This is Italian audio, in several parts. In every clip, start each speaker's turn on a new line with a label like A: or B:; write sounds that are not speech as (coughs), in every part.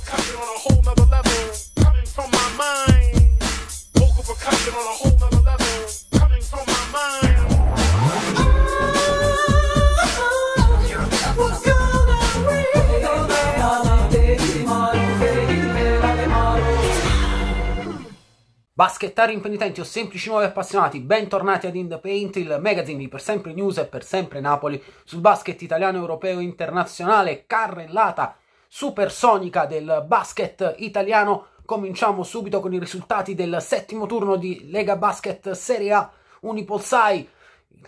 A: percussion on a whole nother level. Coming from my mind. Vocal percussion on a whole nother level. Coming from my mind. Baschettari impenitenti o semplici nuovi appassionati, bentornati ad In The Paint, il magazine di per sempre news e per sempre Napoli sul basket italiano, europeo e internazionale, carrellata supersonica del basket italiano. Cominciamo subito con i risultati del settimo turno di Lega Basket Serie A Unipolsai.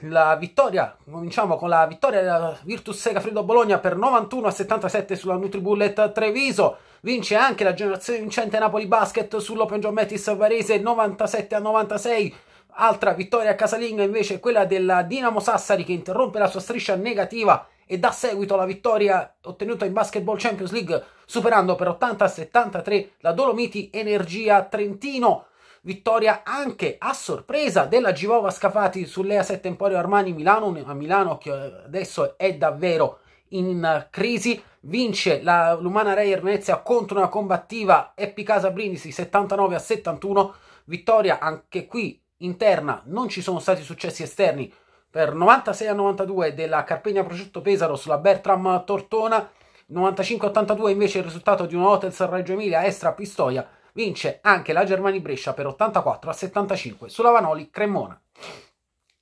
A: La vittoria, cominciamo con la vittoria della Virtus Sega Frido Bologna per 91 a 77 sulla Nutribullet Treviso. Vince anche la generazione vincente Napoli Basket sull'Open John Mattis Varese 97 a 96. Altra vittoria casalinga invece quella della Dinamo Sassari che interrompe la sua striscia negativa e dà seguito alla vittoria ottenuta in Basketball Champions League superando per 80-73 la Dolomiti Energia Trentino. Vittoria anche a sorpresa della Givova Scafati sull'EA 7 Emporio Armani Milano, a Milano che adesso è davvero in crisi. Vince la Lumana Reyer Venezia contro una combattiva Eppi Casa Brindisi 79 a 71. Vittoria anche qui interna, non ci sono stati successi esterni per 96 a 92 della Carpegna Progetto Pesaro sulla Bertram Tortona, 95 a 82 invece il risultato di un Hotels Reggio Emilia Estra Pistoia vince anche la Germani Brescia per 84 a 75 sulla Vanoli Cremona.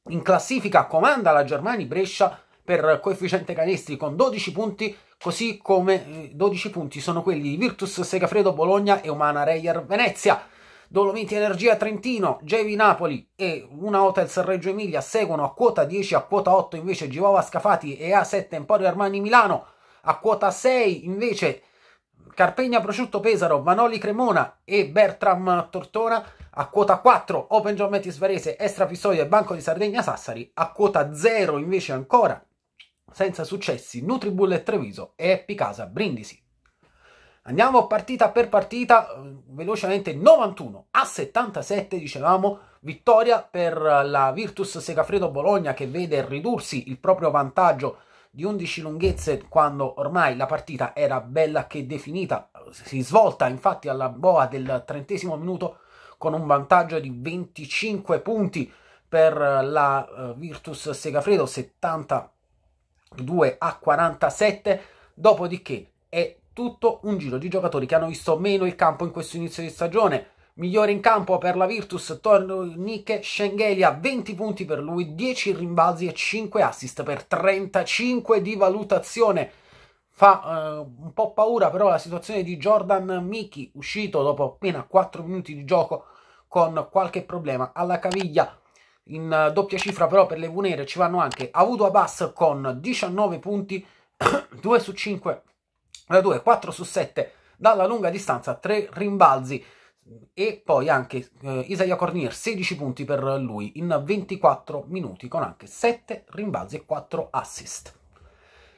A: In classifica comanda la Germani Brescia per coefficiente canestri con 12 punti, così come 12 eh, punti sono quelli di Virtus Segafredo Bologna e Umana Reyer Venezia. Dolomiti Energia Trentino, Gevi Napoli e una Hotels Reggio Emilia seguono a quota 10, a quota 8 invece Givova Scafati e A7 Emporio Armani Milano, a quota 6 invece Carpegna Prosciutto Pesaro, Manoli Cremona e Bertram Tortona, a quota 4 Open Giommetis Varese, Estra Pistoia e Banco di Sardegna Sassari, a quota 0 invece ancora senza successi Nutribullet Treviso e Epicasa Brindisi. Andiamo partita per partita, velocemente 91 a 77 dicevamo, vittoria per la Virtus Segafredo Bologna che vede ridursi il proprio vantaggio di 11 lunghezze quando ormai la partita era bella che definita, si svolta infatti alla boa del trentesimo minuto con un vantaggio di 25 punti per la eh, Virtus Segafredo 72 a 47, dopodiché è tutto un giro di giocatori che hanno visto meno il campo in questo inizio di stagione. Migliore in campo per la Virtus, Tornike Schengelia, 20 punti per lui, 10 rimbalzi e 5 assist per 35 di valutazione. Fa eh, un po' paura però la situazione di Jordan Miki, uscito dopo appena 4 minuti di gioco con qualche problema alla caviglia. In eh, doppia cifra però per le Vunere ci vanno anche Avuto Abbas con 19 punti, 2 (coughs) su 5 da 2, 4 su 7 dalla lunga distanza, 3 rimbalzi e poi anche eh, Isaiah Cornier 16 punti per lui in 24 minuti con anche 7 rimbalzi e 4 assist.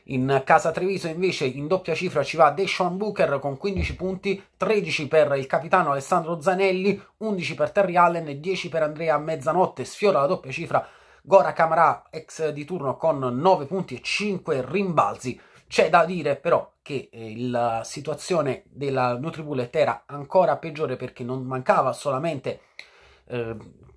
A: In casa Treviso invece in doppia cifra ci va Deshaun Booker con 15 punti, 13 per il capitano Alessandro Zanelli, 11 per Terry Allen e 10 per Andrea Mezzanotte, sfiora la doppia cifra Gora Camarà ex di turno con 9 punti e 5 rimbalzi. C'è da dire però che eh, la situazione della Nutribullet era ancora peggiore perché non mancava solamente eh,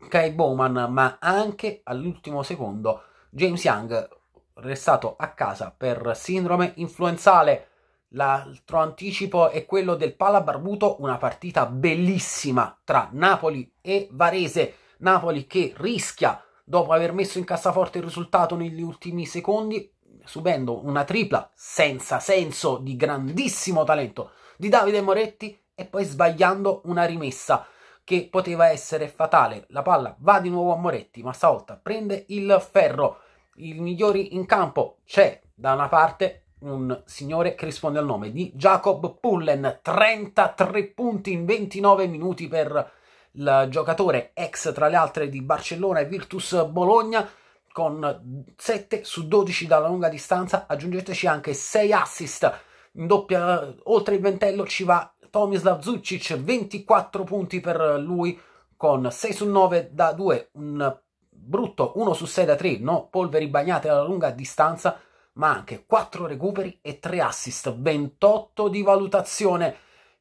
A: Kai Bowman, ma anche all'ultimo secondo James Young restato a casa per sindrome influenzale. L'altro anticipo è quello del Pala Barbuto, una partita bellissima tra Napoli e Varese. Napoli che rischia, dopo aver messo in cassaforte il risultato negli ultimi secondi, subendo una tripla senza senso di grandissimo talento di Davide Moretti e poi sbagliando una rimessa che poteva essere fatale. La palla va di nuovo a Moretti, ma stavolta prende il ferro. I migliori in campo c'è da una parte un signore che risponde al nome di Jacob Pullen, 33 punti in 29 minuti per il giocatore ex tra le altre di Barcellona e Virtus Bologna con 7 su 12 dalla lunga distanza, aggiungeteci anche 6 assist, in doppia, oltre il ventello ci va Tomislav Zucic, 24 punti per lui con 6 su 9 da 2, un brutto 1 su 6 da 3, no polveri bagnate alla lunga distanza, ma anche 4 recuperi e 3 assist, 28 di valutazione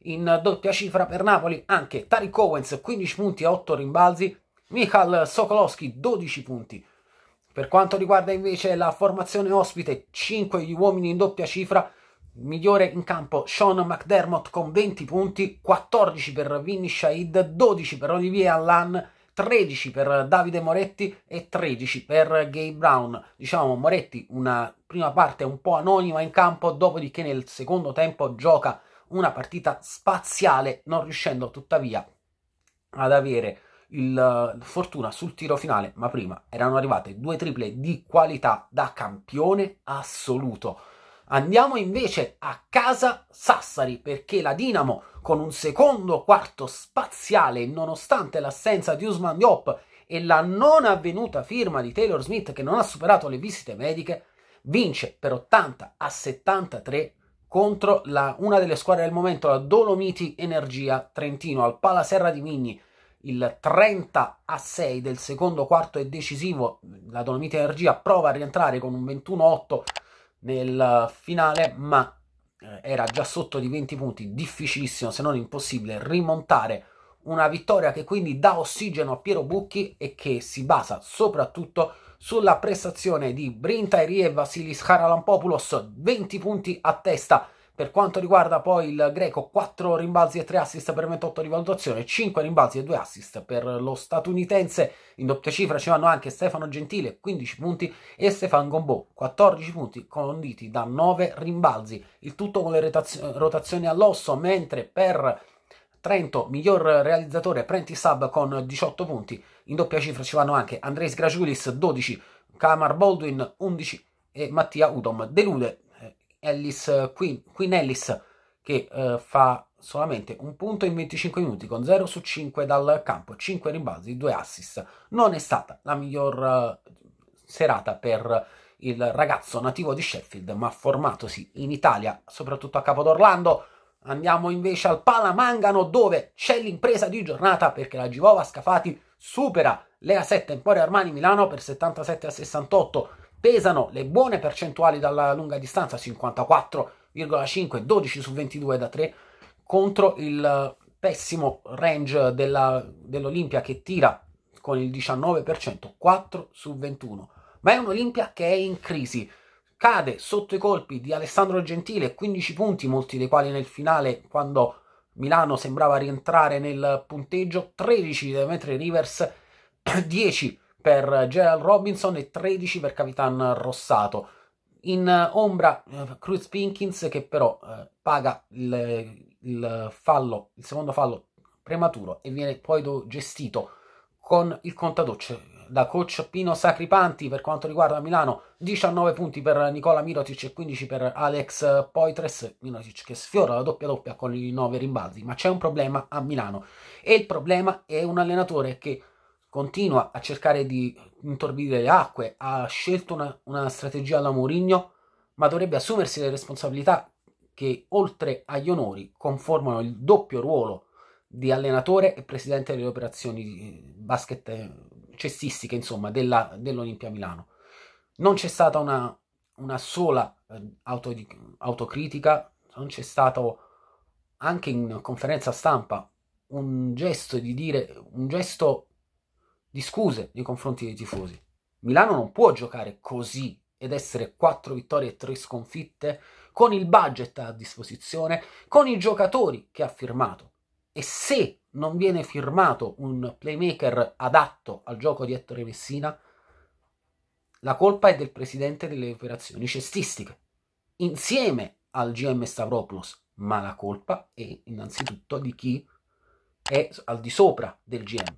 A: in doppia cifra per Napoli, anche Tariq Owens 15 punti e 8 rimbalzi, Michal Sokolowski 12 punti, per quanto riguarda invece la formazione ospite, 5 gli uomini in doppia cifra, migliore in campo Sean McDermott con 20 punti, 14 per Vinny Shahid, 12 per Olivier Allan, 13 per Davide Moretti e 13 per Gay Brown. Diciamo Moretti una prima parte un po' anonima in campo, dopodiché nel secondo tempo gioca una partita spaziale, non riuscendo tuttavia ad avere il eh, Fortuna sul tiro finale, ma prima erano arrivate due triple di qualità da campione assoluto. Andiamo invece a casa Sassari perché la Dinamo con un secondo quarto spaziale nonostante l'assenza di Usman Diop e la non avvenuta firma di Taylor Smith che non ha superato le visite mediche vince per 80 a 73 contro la, una delle squadre del momento, la Dolomiti Energia Trentino al Pala Serra di Migni il 30 a 6 del secondo quarto è decisivo, la Dolomite Energia prova a rientrare con un 21-8 nel finale, ma eh, era già sotto di 20 punti, difficilissimo se non impossibile rimontare una vittoria che quindi dà ossigeno a Piero Bucchi e che si basa soprattutto sulla prestazione di Brinta Erie e Vasilis Haralampopoulos, 20 punti a testa per quanto riguarda poi il greco, 4 rimbalzi e 3 assist per 28 di valutazione, 5 rimbalzi e 2 assist per lo statunitense. In doppia cifra ci vanno anche Stefano Gentile, 15 punti, e Stefan Gombò, 14 punti, conditi da 9 rimbalzi. Il tutto con le rotazioni all'osso, mentre per Trento, miglior realizzatore, Prenti Sub con 18 punti. In doppia cifra ci vanno anche Andres Graciulis, 12, Kamar Baldwin, 11 e Mattia Udom. Delude Ellis Queen, Queen Ellis che eh, fa solamente un punto in 25 minuti con 0 su 5 dal campo, 5 rimbalzi, 2 assist. Non è stata la miglior eh, serata per il ragazzo nativo di Sheffield, ma formatosi in Italia, soprattutto a Capo d'Orlando. Andiamo invece al Palamangano dove c'è l'impresa di giornata perché la Givova Scafati supera l'EA7 Emporio Armani Milano per 77 a 68 pesano le buone percentuali dalla lunga distanza, 54,5, 12 su 22 da 3, contro il eh, pessimo range della, dell'Olimpia che tira con il 19%, 4 su 21. Ma è un'Olimpia che è in crisi, cade sotto i colpi di Alessandro Gentile, 15 punti, molti dei quali nel finale quando Milano sembrava rientrare nel punteggio, 13 mentre Rivers 10 (clears throat) per Gerald Robinson e 13 per Capitan Rossato. In eh, ombra eh, Cruz Pinkins che però eh, paga il, il, fallo, il secondo fallo prematuro e viene poi gestito con il contadocce da coach Pino Sacripanti per quanto riguarda Milano 19 punti per Nicola Mirotic e 15 per Alex Poitres Mirotic che sfiora la doppia doppia con i 9 rimbalzi ma c'è un problema a Milano e il problema è un allenatore che continua a cercare di intorbidire le acque, ha scelto una, una strategia alla Mourinho, ma dovrebbe assumersi le responsabilità che oltre agli onori conformano il doppio ruolo di allenatore e presidente delle operazioni eh, basket eh, cestistiche, insomma, della, dell'Olimpia Milano. Non c'è stata una, una sola eh, auto, autocritica, non c'è stato anche in conferenza stampa un gesto di dire un gesto di scuse nei confronti dei tifosi. Milano non può giocare così ed essere 4 vittorie e 3 sconfitte con il budget a disposizione, con i giocatori che ha firmato. E se non viene firmato un playmaker adatto al gioco di Ettore Messina, la colpa è del presidente delle operazioni cestistiche, insieme al GM Stavropoulos, ma la colpa è innanzitutto di chi è al di sopra del GM,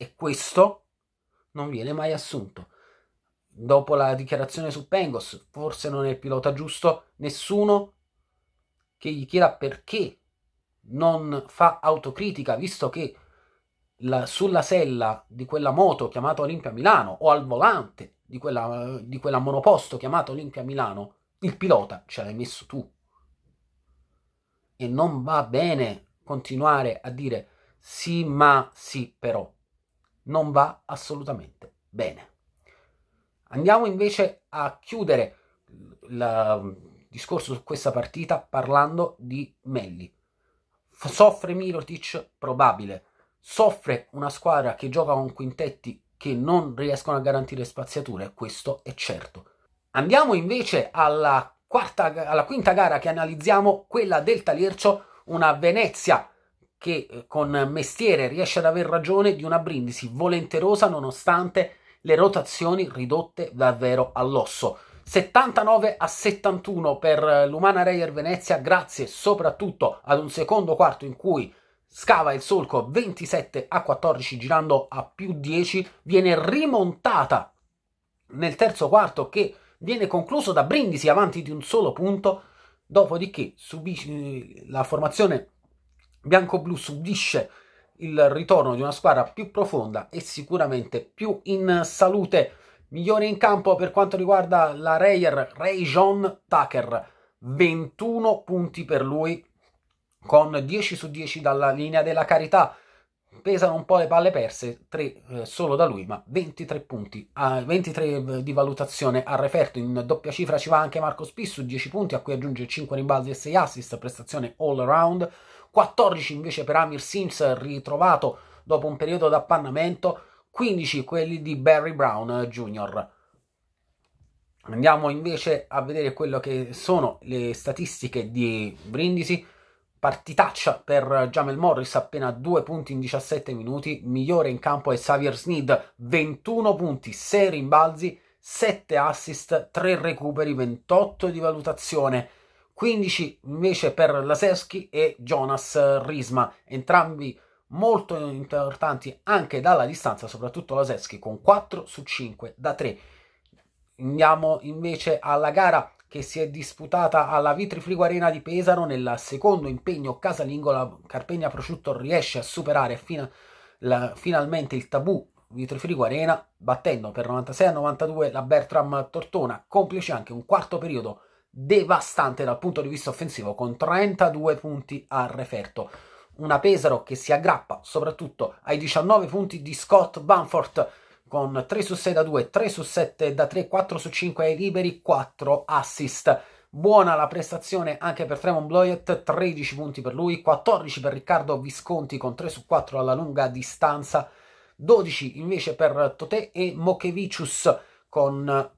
A: e questo non viene mai assunto. Dopo la dichiarazione su Pengos, forse non è il pilota giusto, nessuno che gli chieda perché non fa autocritica, visto che la, sulla sella di quella moto chiamata Olimpia Milano o al volante di quella, di quella monoposto chiamata Olimpia Milano, il pilota ce l'hai messo tu. E non va bene continuare a dire sì, ma sì, però non va assolutamente bene. Andiamo invece a chiudere il mm, discorso su questa partita parlando di Melli. Soffre Milotic? Probabile. Soffre una squadra che gioca con quintetti che non riescono a garantire spaziature, questo è certo. Andiamo invece alla, quarta, alla quinta gara che analizziamo, quella del Taliercio, una Venezia che eh, con mestiere riesce ad aver ragione di una Brindisi volenterosa nonostante le rotazioni ridotte davvero all'osso. 79 a 71 per eh, l'Umana Reyer Venezia, grazie soprattutto ad un secondo quarto in cui scava il solco 27 a 14 girando a più 10, viene rimontata nel terzo quarto che viene concluso da Brindisi avanti di un solo punto, dopodiché subisce eh, la formazione bianco-blu subisce il ritorno di una squadra più profonda e sicuramente più in salute. Migliore in campo per quanto riguarda la Reyer, Ray John Tucker, 21 punti per lui, con 10 su 10 dalla linea della carità. Pesano un po' le palle perse, 3 eh, solo da lui, ma 23 punti, ah, eh, 23 di valutazione a referto. In doppia cifra ci va anche Marco Spissu, 10 punti, a cui aggiunge 5 rimbalzi e 6 assist, prestazione all around. 14 invece per Amir Sims ritrovato dopo un periodo d'appannamento, 15 quelli di Barry Brown eh, Jr. Andiamo invece a vedere quello che sono le statistiche di Brindisi. Partitaccia per Jamel Morris, appena 2 punti in 17 minuti. Migliore in campo è Xavier Sneed, 21 punti, 6 rimbalzi, 7 assist, 3 recuperi, 28 di valutazione. 15 invece per Laseschi e Jonas Risma, entrambi molto importanti anche dalla distanza, soprattutto Laseschi con 4 su 5 da 3. Andiamo invece alla gara che si è disputata alla Vitri Arena di Pesaro nel secondo impegno casalingo la Carpegna Prosciutto riesce a superare fino, la, finalmente il tabù Vitri Arena battendo per 96 a 92 la Bertram Tortona complice anche un quarto periodo devastante dal punto di vista offensivo con 32 punti al referto. Una Pesaro che si aggrappa soprattutto ai 19 punti di Scott Banford con 3 su 6 da 2, 3 su 7 da 3, 4 su 5 ai liberi, 4 assist. Buona la prestazione anche per Tremon Bloyet, 13 punti per lui, 14 per Riccardo Visconti con 3 su 4 alla lunga distanza, 12 invece per Totè e Mokevicius con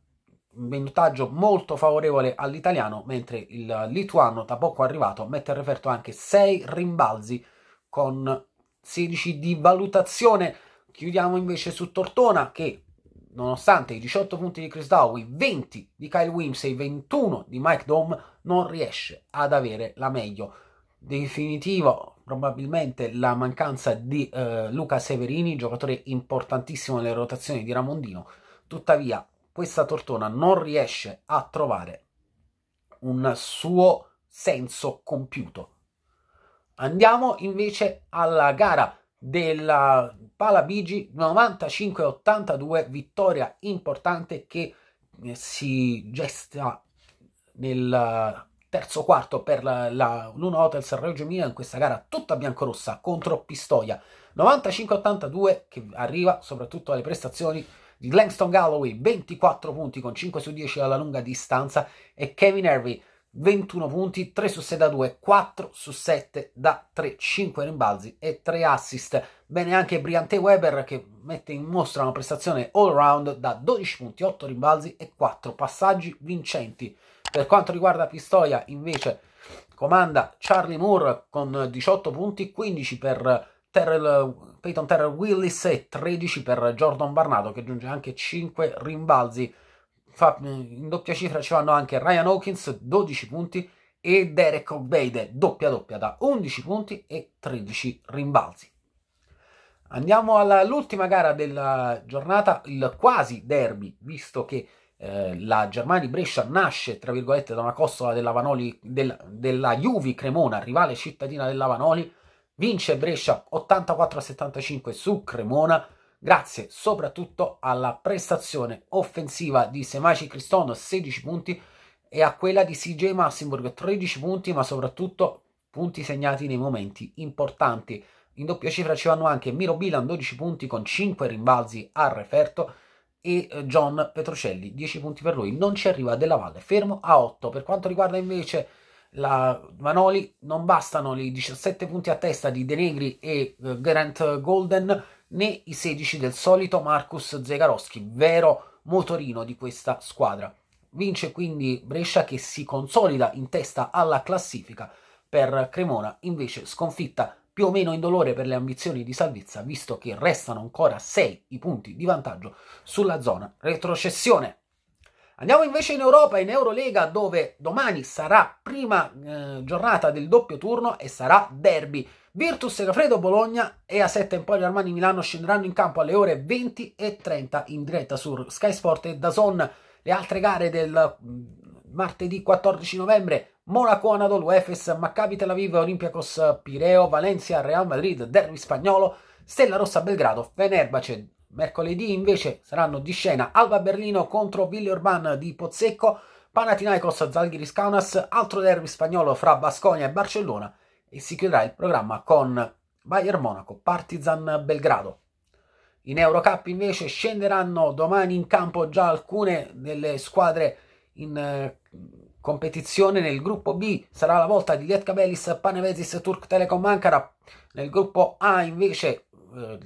A: minutaggio molto favorevole all'italiano, mentre il lituano da poco arrivato mette a referto anche 6 rimbalzi con 16 di valutazione. Chiudiamo invece su Tortona che nonostante i 18 punti di Chris Dowie, 20 di Kyle Wims e 21 di Mike Dome, non riesce ad avere la meglio. Definitivo probabilmente la mancanza di eh, Luca Severini, giocatore importantissimo nelle rotazioni di Ramondino. Tuttavia, questa tortona non riesce a trovare un suo senso compiuto. Andiamo invece alla gara della Palabigi 95-82, vittoria importante che eh, si gesta nel terzo quarto per la, la Luna Hotels Reggio Emilia in questa gara tutta biancorossa contro Pistoia 95-82 che arriva soprattutto alle prestazioni di Langston Galloway, 24 punti con 5 su 10 alla lunga distanza e Kevin Harvey 21 punti, 3 su 6 da 2, 4 su 7 da 3, 5 rimbalzi e 3 assist. Bene anche Briante Weber che mette in mostra una prestazione all round da 12 punti, 8 rimbalzi e 4 passaggi vincenti. Per quanto riguarda Pistoia invece comanda Charlie Moore con 18 punti, 15 per Terrell, Peyton Terrell Willis e 13 per Jordan Barnato che aggiunge anche 5 rimbalzi. Fa, in doppia cifra ci vanno anche Ryan Hawkins, 12 punti, e Derek Obeide, doppia doppia da 11 punti e 13 rimbalzi. Andiamo all'ultima gara della giornata, il quasi derby, visto che eh, la Germania di Brescia nasce, tra virgolette, da una costola della, Vanoli, del, della Juvi Cremona, rivale cittadina della Vanoli, Vince Brescia 84-75 su Cremona, grazie soprattutto alla prestazione offensiva di Semaci Cristono, 16 punti, e a quella di CJ Massimburg 13 punti, ma soprattutto punti segnati nei momenti importanti. In doppia cifra ci vanno anche Miro Bilan, 12 punti con 5 rimbalzi al referto, e eh, John Petrocelli, 10 punti per lui. Non ci arriva Della Valle, fermo a 8. Per quanto riguarda invece la Vanoli, non bastano i 17 punti a testa di De Negri e eh, Grant Golden, né i 16 del solito Marcus Zegarowski, vero motorino di questa squadra. Vince quindi Brescia che si consolida in testa alla classifica per Cremona, invece sconfitta più o meno indolore per le ambizioni di salvezza, visto che restano ancora 6 i punti di vantaggio sulla zona retrocessione. Andiamo invece in Europa, in Eurolega, dove domani sarà prima eh, giornata del doppio turno e sarà derby. Virtus Segafredo Bologna e A7 Emporio Armani Milano scenderanno in campo alle ore 20 e 30 in diretta su Sky Sport e Dazon. Le altre gare del mm, martedì 14 novembre Monaco, Anadolu, Efes, Maccabi Tel Aviv, Olympiacos, Pireo, Valencia, Real Madrid, Derby spagnolo, Stella Rossa Belgrado, Fenerbahce, Mercoledì invece saranno di scena Alba Berlino contro Billy Orban di Pozzecco, Panathinaikos Zalgiris Kaunas, altro derby spagnolo fra Basconia e Barcellona e si chiuderà il programma con Bayern Monaco, Partizan Belgrado. In Eurocup invece scenderanno domani in campo già alcune delle squadre in eh, competizione nel gruppo B sarà la volta di Lietka Belis, Panevesis, Turk Telecom Ankara nel gruppo A invece eh,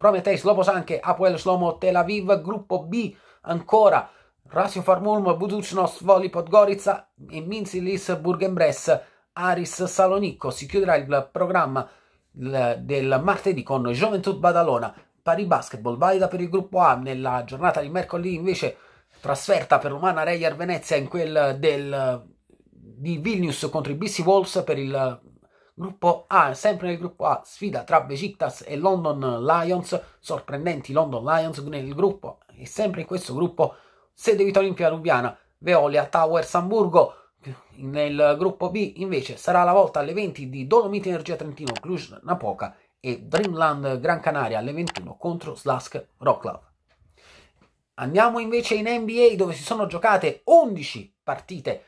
A: Prometei, Slobo Sanche, Apoel Slomo, Tel Aviv, gruppo B ancora. Rasio Farmulmo, Buducnos, Voli Podgorica e Minzilis Burgenbress, Aris Salonicco. Si chiuderà il programma del martedì con Gioventù Badalona, Pari Basketball, valida per il gruppo A. Nella giornata di mercoledì invece trasferta per l'Umana Reyer Venezia in quel del, di Vilnius contro i BC Wolves per il Gruppo A, sempre nel gruppo A, sfida tra Besiktas e London Lions, sorprendenti London Lions nel gruppo, e sempre in questo gruppo sede Vito Olimpia Lubiana, Veolia Towers Hamburgo, nel gruppo B invece sarà la volta alle 20 di Dolomiti Energia Trentino, Cluj Napoca e Dreamland Gran Canaria alle 21 contro Slask Rock Andiamo invece in NBA dove si sono giocate 11 partite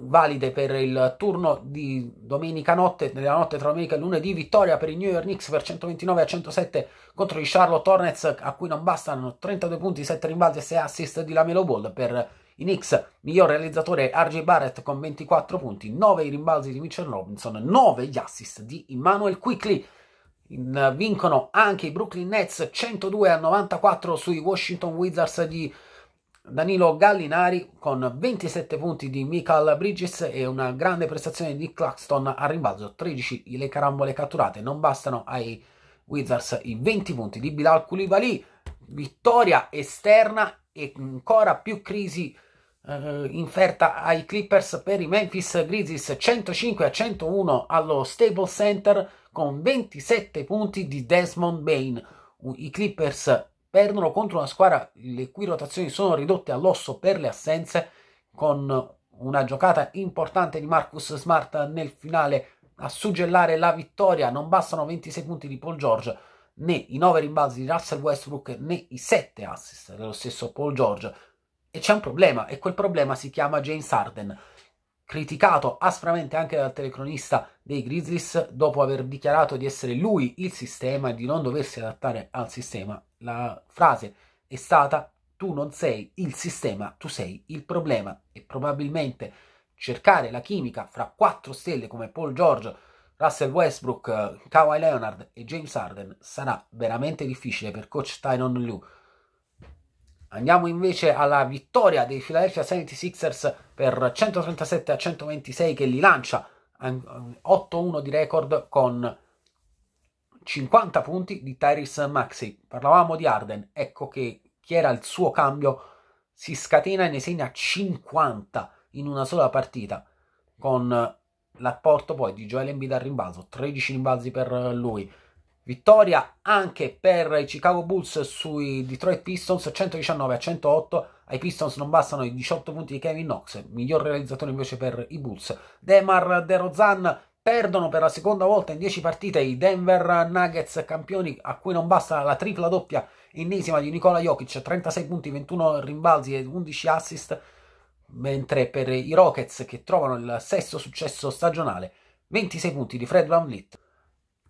A: valide per il turno di domenica notte, nella notte tra domenica e lunedì, vittoria per i New York Knicks per 129 a 107 contro i Charlotte Hornets, a cui non bastano 32 punti, 7 rimbalzi e 6 assist di Lamelo Ball per i Knicks, miglior realizzatore RJ Barrett con 24 punti, 9 i rimbalzi di Mitchell Robinson, 9 gli assist di Immanuel Quickly. vincono anche i Brooklyn Nets 102 a 94 sui Washington Wizards di Danilo Gallinari con 27 punti di Michael Bridges e una grande prestazione di Claxton a rimbalzo, 13 le carambole catturate, non bastano ai Wizards i 20 punti di Bilal Koulibaly, vittoria esterna e ancora più crisi eh, inferta ai Clippers per i Memphis Grizzlies 105 a 101 allo Staples Center con 27 punti di Desmond Bain. I Clippers perdono contro una squadra le cui rotazioni sono ridotte all'osso per le assenze, con una giocata importante di Marcus Smart nel finale a suggellare la vittoria. Non bastano 26 punti di Paul George, né i 9 rimbalzi di Russell Westbrook, né i 7 assist dello stesso Paul George. E c'è un problema, e quel problema si chiama James Harden criticato aspramente anche dal telecronista dei Grizzlies dopo aver dichiarato di essere lui il sistema e di non doversi adattare al sistema la frase è stata tu non sei il sistema, tu sei il problema e probabilmente cercare la chimica fra quattro stelle come Paul George, Russell Westbrook, Kawhi Leonard e James Harden sarà veramente difficile per coach Tyron Liu. Andiamo invece alla vittoria dei Philadelphia 76ers per 137 a 126 che li lancia 8-1 di record con 50 punti di Tyrese Maxi. Parlavamo di Arden, ecco che chi era il suo cambio si scatena e ne segna 50 in una sola partita, con l'apporto poi di Joel Embiid al rimbalzo, 13 rimbalzi per lui. Vittoria anche per i Chicago Bulls sui Detroit Pistons 119 a 108. Ai Pistons non bastano i 18 punti di Kevin Knox, miglior realizzatore invece per i Bulls. Demar DeRozan Perdono per la seconda volta in 10 partite i Denver Nuggets campioni a cui non basta la tripla doppia ennesima di Nikola Jokic, 36 punti, 21 rimbalzi e 11 assist, mentre per i Rockets che trovano il sesto successo stagionale, 26 punti di Fred Van Vliet.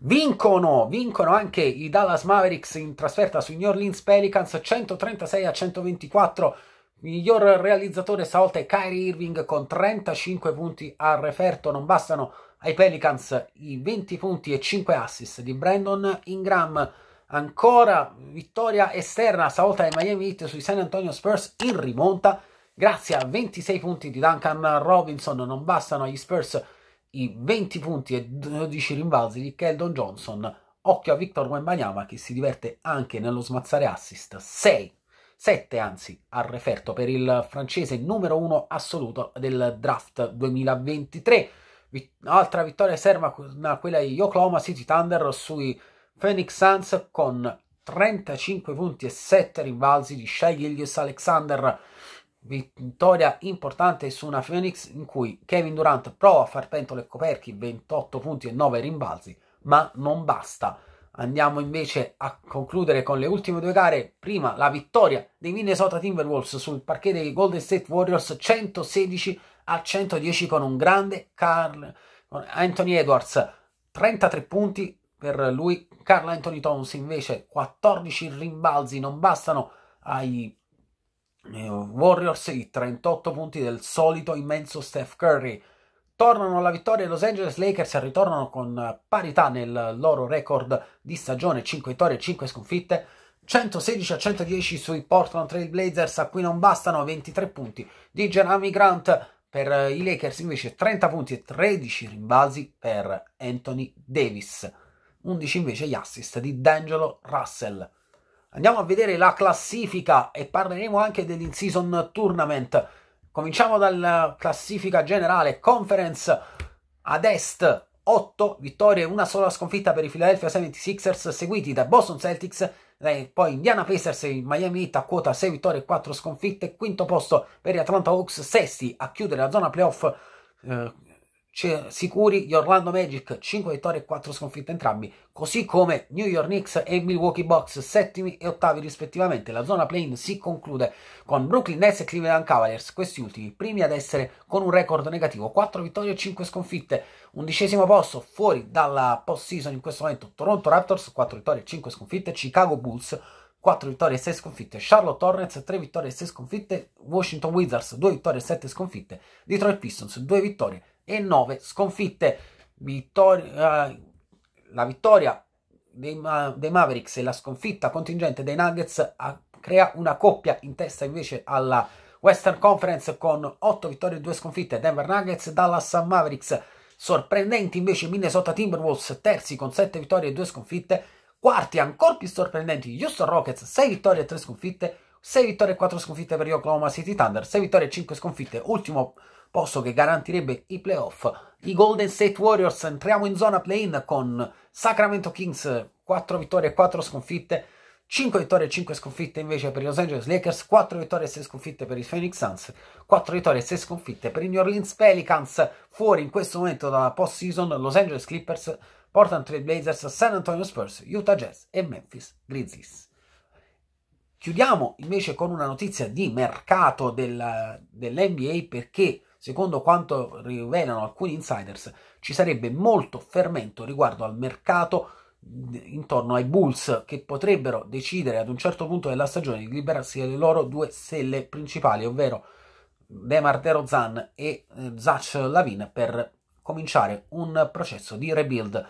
A: Vincono, vincono anche i Dallas Mavericks in trasferta sui New Orleans Pelicans 136 a 124. Miglior realizzatore stavolta è Kyrie Irving con 35 punti a referto, non bastano ai Pelicans i 20 punti e 5 assist di Brandon Ingram. Ancora vittoria esterna stavolta ai Miami Heat sui San Antonio Spurs in rimonta. Grazie a 26 punti di Duncan Robinson non bastano agli Spurs i 20 punti e 12 rimbalzi di Keldon Johnson. Occhio a Victor Wembanyama che si diverte anche nello smazzare assist. 6 7 anzi al referto per il francese numero 1 assoluto del draft 2023. Vit- altra vittoria serva quella di Oklahoma City Thunder sui Phoenix Suns con 35 punti e 7 rimbalzi di Shai Gillius Alexander. Vittoria importante su una Phoenix in cui Kevin Durant prova a far pentole e coperchi 28 punti e 9 rimbalzi, ma non basta. Andiamo invece a concludere con le ultime due gare. Prima la vittoria dei Minnesota Timberwolves sul parquet dei Golden State Warriors 116 a 110 con un grande Carl Anthony Edwards, 33 punti per lui, Carl Anthony Towns invece 14 rimbalzi non bastano ai eh, Warriors i 38 punti del solito immenso Steph Curry. Tornano alla vittoria i Los Angeles Lakers e ritornano con parità nel loro record di stagione, 5 vittorie e 5 sconfitte. 116 a 110 sui Portland Trail Blazers, a cui non bastano 23 punti di Jeremy Grant per i Lakers invece 30 punti e 13 rimbalzi per Anthony Davis. 11 invece gli assist di D'Angelo Russell. Andiamo a vedere la classifica e parleremo anche dell'in-season tournament. Cominciamo dalla classifica generale, conference ad est, 8 vittorie e una sola sconfitta per i Philadelphia 76ers, seguiti da Boston Celtics dai, poi Indiana Pacers in Miami Heat a quota 6 vittorie e 4 sconfitte, quinto posto per gli Atlanta Hawks, sesti a chiudere la zona playoff eh, sicuri gli Orlando Magic, 5 vittorie e 4 sconfitte entrambi, così come New York Knicks e Milwaukee Bucks, settimi e ottavi rispettivamente. La zona play-in si conclude con Brooklyn Nets e Cleveland Cavaliers, questi ultimi, primi ad essere con un record negativo, 4 vittorie e 5 sconfitte, undicesimo posto fuori dalla post-season in questo momento Toronto Raptors, 4 vittorie e 5 sconfitte, Chicago Bulls, 4 vittorie e 6 sconfitte, Charlotte Hornets 3 vittorie e 6 sconfitte, Washington Wizards 2 vittorie e 7 sconfitte, Detroit Pistons 2 vittorie e 9 sconfitte. Vittoria, eh, la vittoria dei, dei Mavericks e la sconfitta contingente dei Nuggets a, crea una coppia in testa invece alla Western Conference con 8 vittorie e 2 sconfitte. Denver Nuggets, Dallas Mavericks. Sorprendenti invece Minnesota Timberwolves, terzi con 7 vittorie e 2 sconfitte. Quarti, ancora più sorprendenti, Houston Rockets, 6 vittorie e 3 sconfitte. 6 vittorie e 4 sconfitte per gli Oklahoma City Thunder, 6 vittorie e 5 sconfitte. Ultimo posto che garantirebbe i playoff. I Golden State Warriors entriamo in zona play-in con Sacramento Kings 4 vittorie e 4 sconfitte, 5 vittorie e 5 sconfitte invece per i Los Angeles Lakers, 4 vittorie e 6 sconfitte per i Phoenix Suns, 4 vittorie e 6 sconfitte per i New Orleans Pelicans, fuori in questo momento dalla post-season Los Angeles Clippers, Portland Trail Blazers, San Antonio Spurs, Utah Jazz e Memphis Grizzlies. Chiudiamo invece con una notizia di mercato dell'NBA dell perché Secondo quanto rivelano alcuni insiders, ci sarebbe molto fermento riguardo al mercato intorno ai Bulls che potrebbero decidere ad un certo punto della stagione di liberarsi delle loro due stelle principali, ovvero Demar DeRozan e eh, Zach Lavin per cominciare un processo di rebuild.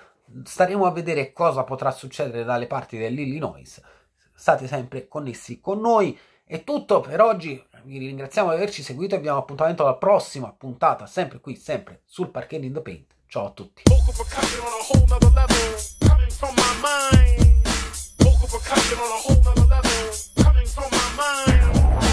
A: Staremo a vedere cosa potrà succedere dalle parti dell'Illinois. State sempre connessi con noi. È tutto per oggi vi ringraziamo di averci seguito e vi diamo appuntamento alla prossima puntata, sempre qui, sempre sul Parcheggio in the Paint. Ciao a tutti. vocal percussion on a whole nother level coming from my mind.